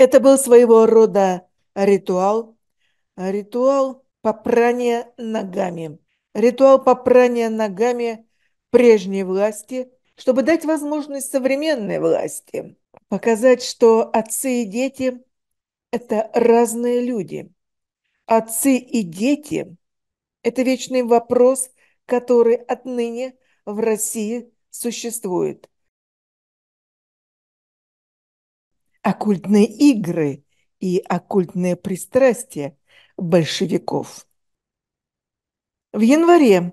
Это был своего рода ритуал, ритуал попрания ногами, ритуал попрания ногами прежней власти, чтобы дать возможность современной власти показать, что отцы и дети – это разные люди. Отцы и дети – это вечный вопрос, который отныне в России существует. оккультные игры и оккультные пристрастия большевиков. В январе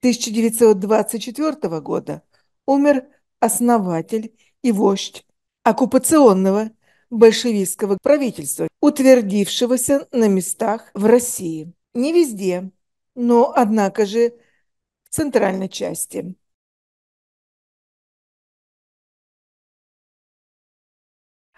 1924 года умер основатель и вождь оккупационного большевистского правительства, утвердившегося на местах в России. Не везде, но, однако же, в центральной части.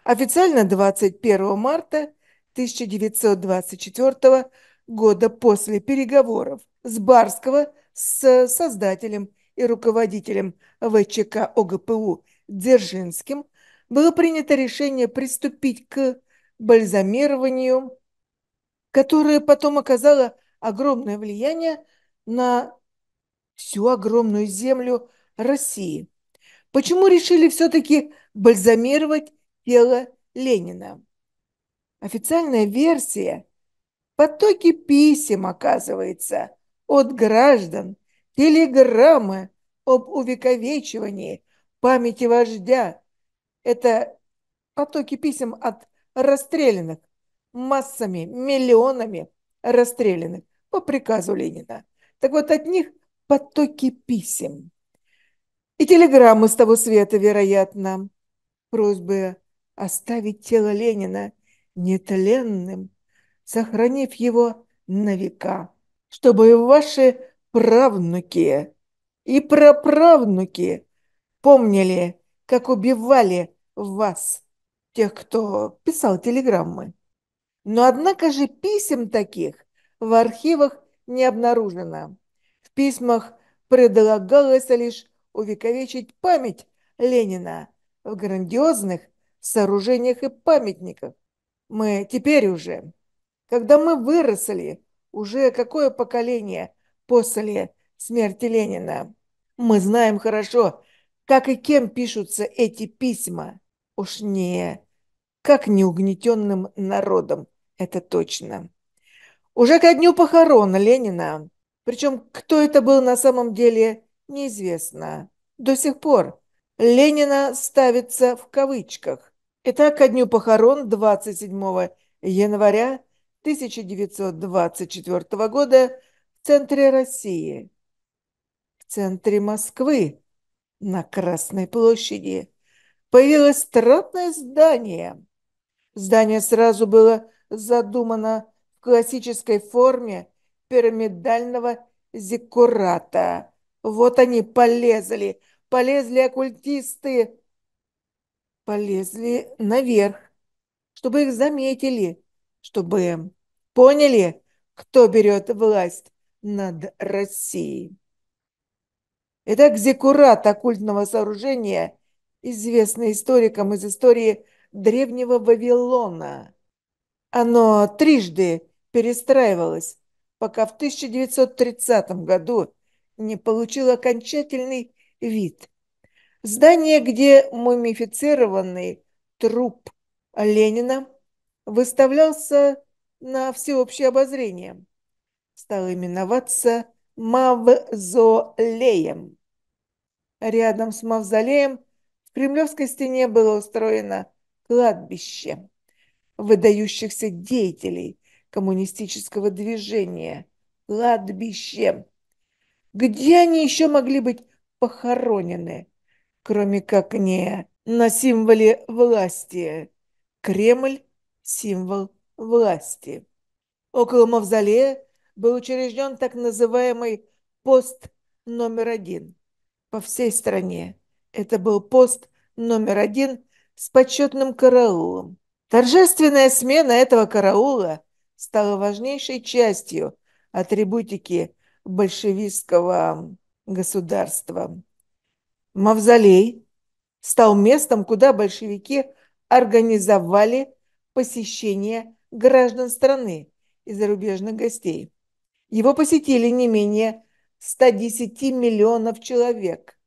официально 21 марта 1924 года после переговоров с Барского с создателем и руководителем ВЧК ОГПУ Дзержинским было принято решение приступить к бальзамированию, которое потом оказало огромное влияние на всю огромную землю России. Почему решили все-таки бальзамировать тела Ленина. Официальная версия – потоки писем, оказывается, от граждан, телеграммы об увековечивании памяти вождя. Это потоки писем от расстрелянных массами, миллионами расстрелянных по приказу Ленина. Так вот, от них потоки писем. И телеграммы с того света, вероятно, просьбы оставить тело Ленина нетленным, сохранив его на века, чтобы ваши правнуки и праправнуки помнили, как убивали вас, тех, кто писал телеграммы. Но однако же писем таких в архивах не обнаружено. В письмах предлагалось лишь увековечить память Ленина в грандиозных сооружениях и памятниках. Мы теперь уже, когда мы выросли, уже какое поколение после смерти Ленина, мы знаем хорошо, как и кем пишутся эти письма. Уж не как неугнетенным народом, это точно. Уже ко дню похорон Ленина, причем кто это был на самом деле, неизвестно. До сих пор Ленина ставится в кавычках. Итак, ко дню похорон 27 января 1924 года в центре России, в центре Москвы, на Красной площади, появилось странное здание. Здание сразу было задумано в классической форме пирамидального зиккурата. Вот они полезли – полезли оккультисты. Полезли наверх, чтобы их заметили, чтобы поняли, кто берет власть над Россией. Итак, зекурат оккультного сооружения, известный историкам из истории древнего Вавилона. Оно трижды перестраивалось, пока в 1930 году не получил окончательный вид. Здание, где мумифицированный труп Ленина выставлялся на всеобщее обозрение, стало именоваться мавзолеем. Рядом с мавзолеем в кремлевской стене было устроено кладбище выдающихся деятелей коммунистического движения, кладбище. Где они еще могли быть похоронены, кроме как не на символе власти. Кремль – символ власти. Около мавзолея был учрежден так называемый пост номер один. По всей стране это был пост номер один с почетным караулом. Торжественная смена этого караула стала важнейшей частью атрибутики большевистского государства. Мавзолей стал местом, куда большевики организовали посещение граждан страны и зарубежных гостей. Его посетили не менее 110 миллионов человек.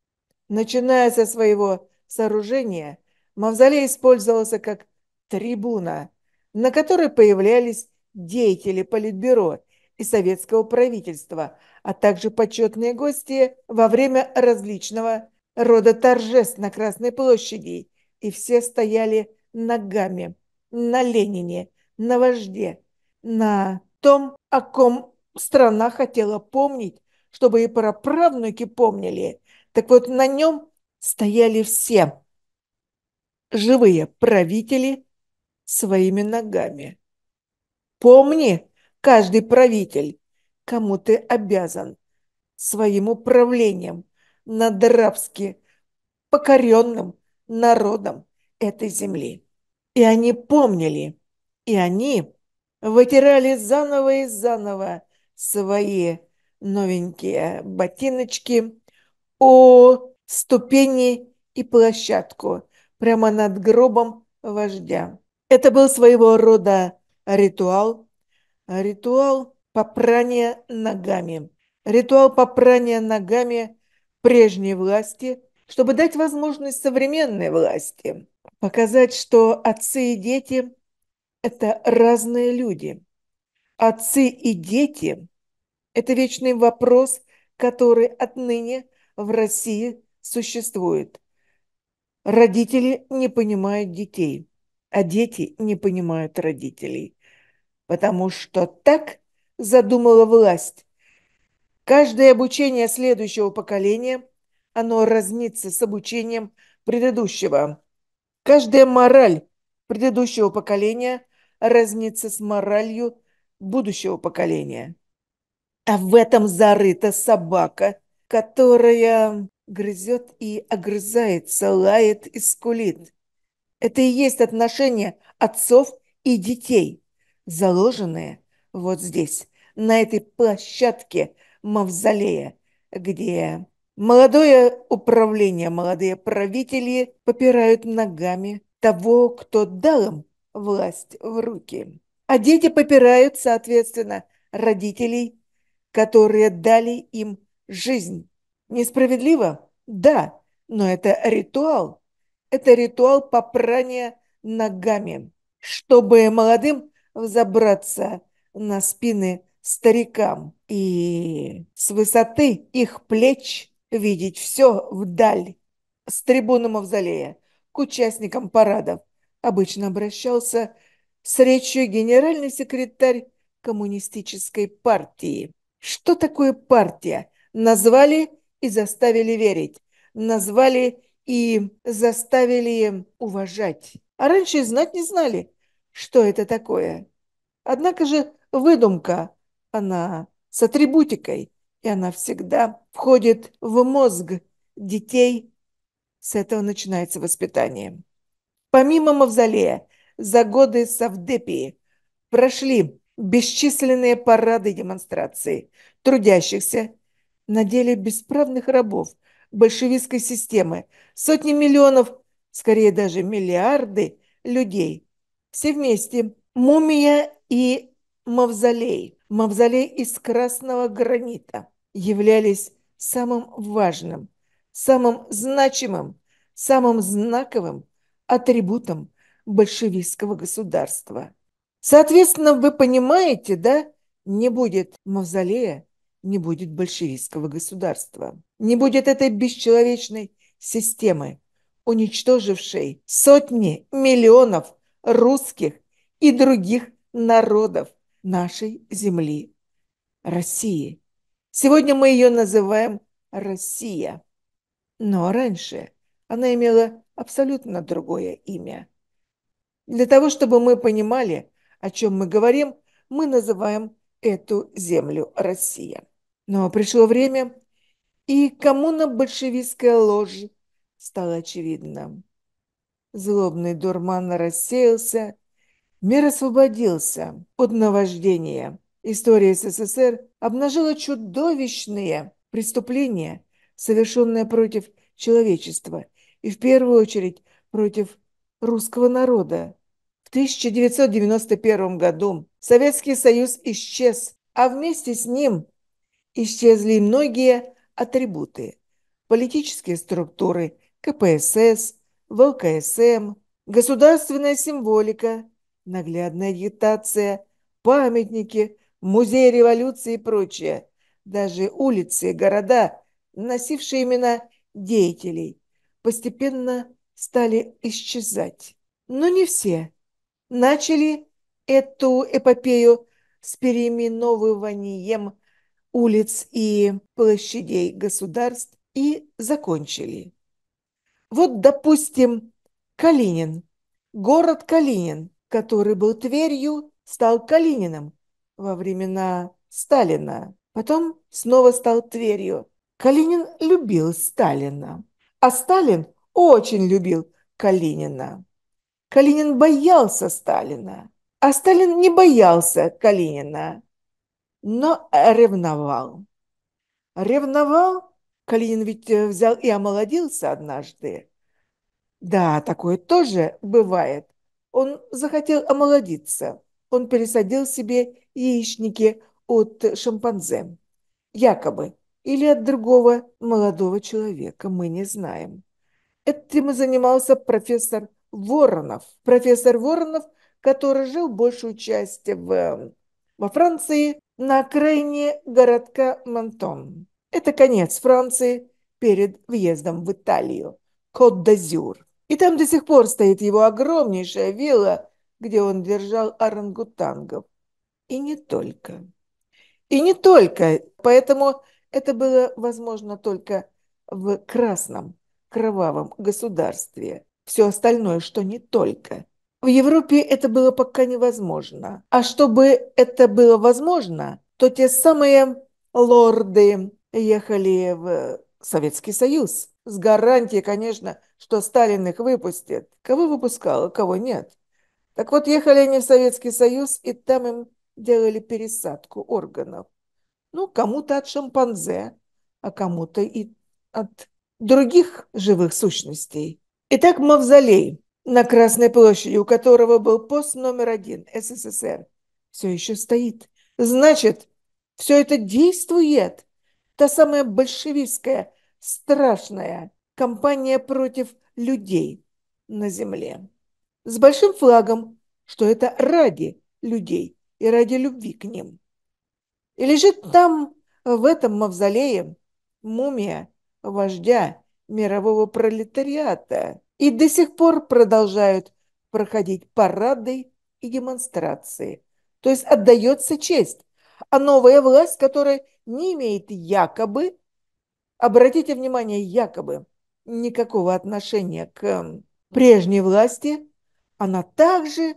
Начиная со своего сооружения, мавзолей использовался как трибуна, на которой появлялись деятели Политбюро и советского правительства, а также почетные гости во время различного рода торжеств на Красной площади, и все стояли ногами на Ленине, на вожде, на том, о ком страна хотела помнить, чтобы и праправнуки помнили. Так вот, на нем стояли все живые правители своими ногами. Помни, каждый правитель, кому ты обязан своим управлением над рабски покоренным народом этой земли. И они помнили, и они вытирали заново и заново свои новенькие ботиночки о ступени и площадку прямо над гробом вождя. Это был своего рода ритуал ритуал попрания ногами. Ритуал попрания ногами прежней власти, чтобы дать возможность современной власти показать, что отцы и дети – это разные люди. Отцы и дети – это вечный вопрос, который отныне в России существует. Родители не понимают детей, а дети не понимают родителей потому что так задумала власть. Каждое обучение следующего поколения, оно разнится с обучением предыдущего. Каждая мораль предыдущего поколения разнится с моралью будущего поколения. А в этом зарыта собака, которая грызет и огрызается, лает и скулит. Это и есть отношение отцов и детей заложенные вот здесь, на этой площадке мавзолея, где молодое управление, молодые правители попирают ногами того, кто дал им власть в руки. А дети попирают, соответственно, родителей, которые дали им жизнь. Несправедливо? Да, но это ритуал. Это ритуал попрания ногами, чтобы молодым взобраться на спины старикам и с высоты их плеч видеть все вдаль. С трибуны Мавзолея к участникам парадов обычно обращался с речью генеральный секретарь коммунистической партии. Что такое партия? Назвали и заставили верить. Назвали и заставили уважать. А раньше знать не знали что это такое. Однако же выдумка, она с атрибутикой, и она всегда входит в мозг детей. С этого начинается воспитание. Помимо мавзолея, за годы Савдепии прошли бесчисленные парады демонстрации трудящихся, на деле бесправных рабов большевистской системы, сотни миллионов, скорее даже миллиарды людей все вместе. Мумия и мавзолей. Мавзолей из красного гранита являлись самым важным, самым значимым, самым знаковым атрибутом большевистского государства. Соответственно, вы понимаете, да, не будет мавзолея, не будет большевистского государства, не будет этой бесчеловечной системы, уничтожившей сотни миллионов русских и других народов нашей земли, России. Сегодня мы ее называем Россия. Но раньше она имела абсолютно другое имя. Для того, чтобы мы понимали, о чем мы говорим, мы называем эту землю Россия. Но пришло время, и коммуна-большевистская ложь стала очевидна. Злобный дурман рассеялся, мир освободился от наваждения. История СССР обнажила чудовищные преступления, совершенные против человечества и в первую очередь против русского народа. В 1991 году Советский Союз исчез, а вместе с ним исчезли многие атрибуты. Политические структуры, КПСС, ВКСМ, государственная символика, наглядная агитация, памятники, музей революции и прочее. Даже улицы и города, носившие имена деятелей, постепенно стали исчезать. Но не все. Начали эту эпопею с переименовыванием улиц и площадей государств и закончили. Вот, допустим, Калинин, город Калинин, который был Тверью, стал Калининым во времена Сталина. Потом снова стал Тверью. Калинин любил Сталина, а Сталин очень любил Калинина. Калинин боялся Сталина, а Сталин не боялся Калинина, но ревновал. Ревновал Калинин ведь э, взял и омолодился однажды. Да, такое тоже бывает. Он захотел омолодиться. Он пересадил себе яичники от шимпанзе, якобы, или от другого молодого человека, мы не знаем. Этим занимался профессор Воронов. Профессор Воронов, который жил большую часть в, э, во Франции на окраине городка Монтон. Это конец Франции перед въездом в Италию, Кот-д'Азюр. И там до сих пор стоит его огромнейшая вилла, где он держал орангутангов. И не только. И не только. Поэтому это было возможно только в красном, кровавом государстве. Все остальное, что не только. В Европе это было пока невозможно. А чтобы это было возможно, то те самые лорды, ехали в э, Советский Союз. С гарантией, конечно, что Сталин их выпустит. Кого выпускал, а кого нет. Так вот, ехали они в Советский Союз, и там им делали пересадку органов. Ну, кому-то от шимпанзе, а кому-то и от других живых сущностей. Итак, мавзолей на Красной площади, у которого был пост номер один СССР, все еще стоит. Значит, все это действует – Та самая большевистская, страшная кампания против людей на земле. С большим флагом, что это ради людей и ради любви к ним. И лежит там, в этом мавзолее, мумия вождя мирового пролетариата. И до сих пор продолжают проходить парады и демонстрации. То есть отдается честь. А новая власть, которая не имеет якобы, обратите внимание, якобы никакого отношения к эм, прежней власти, она также,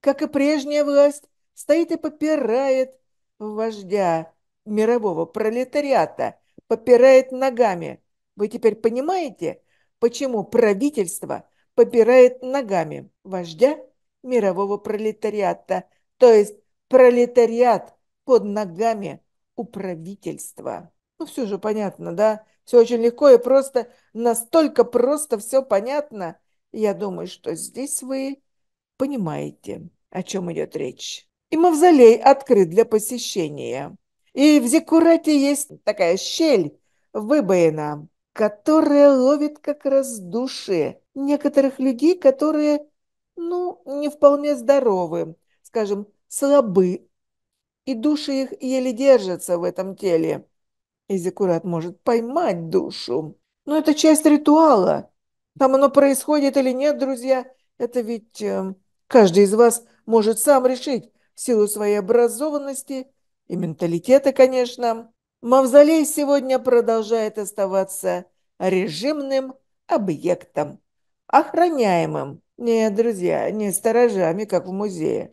как и прежняя власть, стоит и попирает вождя мирового пролетариата, попирает ногами. Вы теперь понимаете, почему правительство попирает ногами вождя мирового пролетариата, то есть пролетариат под ногами управительства. Ну, все же понятно, да? Все очень легко и просто, настолько просто все понятно. Я думаю, что здесь вы понимаете, о чем идет речь. И мавзолей открыт для посещения. И в Зикурате есть такая щель, выбоина, которая ловит как раз души некоторых людей, которые, ну, не вполне здоровы, скажем, слабы и души их еле держатся в этом теле. Изикурат может поймать душу. Но это часть ритуала. Там оно происходит или нет, друзья, это ведь э, каждый из вас может сам решить в силу своей образованности и менталитета, конечно. Мавзолей сегодня продолжает оставаться режимным объектом, охраняемым. Нет, друзья, не сторожами, как в музее,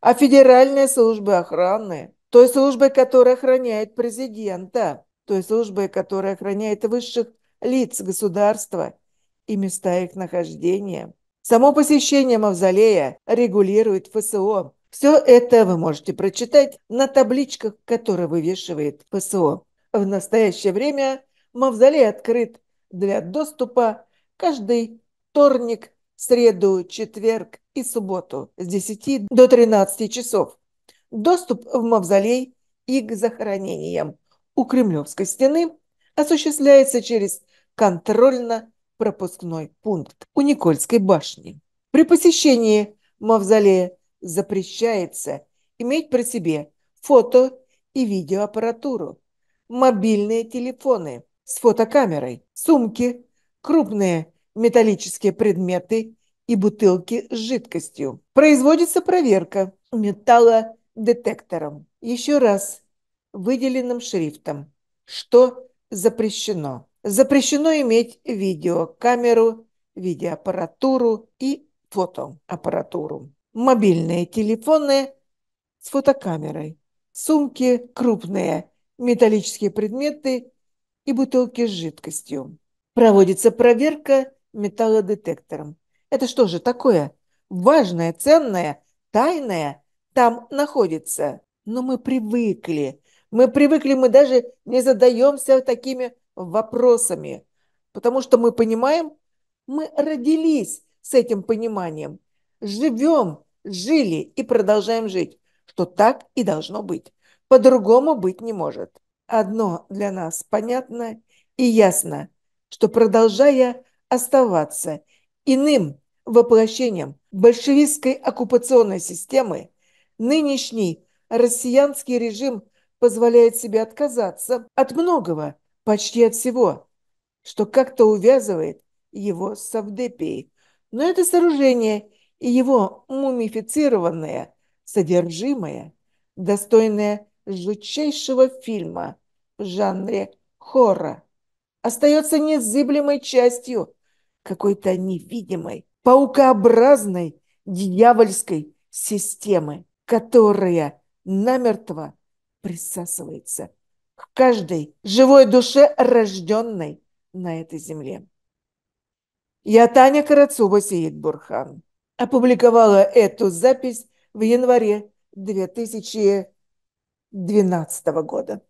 а федеральные службы охраны, той службы, которая охраняет президента, той службы, которая охраняет высших лиц государства и места их нахождения. Само посещение мавзолея регулирует ФСО. Все это вы можете прочитать на табличках, которые вывешивает ФСО. В настоящее время мавзолей открыт для доступа каждый вторник, среду, четверг и субботу с 10 до 13 часов. Доступ в мавзолей и к захоронениям у Кремлевской стены осуществляется через контрольно-пропускной пункт у Никольской башни. При посещении мавзолея запрещается иметь при себе фото и видеоаппаратуру, мобильные телефоны с фотокамерой, сумки, крупные металлические предметы и бутылки с жидкостью. Производится проверка металлодетектором. Еще раз выделенным шрифтом. Что запрещено? Запрещено иметь видеокамеру, видеоаппаратуру и фотоаппаратуру. Мобильные телефоны с фотокамерой, сумки, крупные металлические предметы и бутылки с жидкостью. Проводится проверка металлодетектором. Это что же такое? Важное, ценное, тайное там находится. Но мы привыкли. Мы привыкли, мы даже не задаемся такими вопросами, потому что мы понимаем, мы родились с этим пониманием, живем, жили и продолжаем жить, что так и должно быть. По-другому быть не может. Одно для нас понятно и ясно, что продолжая оставаться иным, воплощением большевистской оккупационной системы, нынешний россиянский режим позволяет себе отказаться от многого, почти от всего, что как-то увязывает его с Савдепией. Но это сооружение и его мумифицированное содержимое, достойное жутчайшего фильма в жанре хора, остается незыблемой частью какой-то невидимой паукообразной дьявольской системы, которая намертво присасывается к каждой живой душе, рожденной на этой земле. Я Таня Карацуба Сеидбурхан. Опубликовала эту запись в январе 2012 года.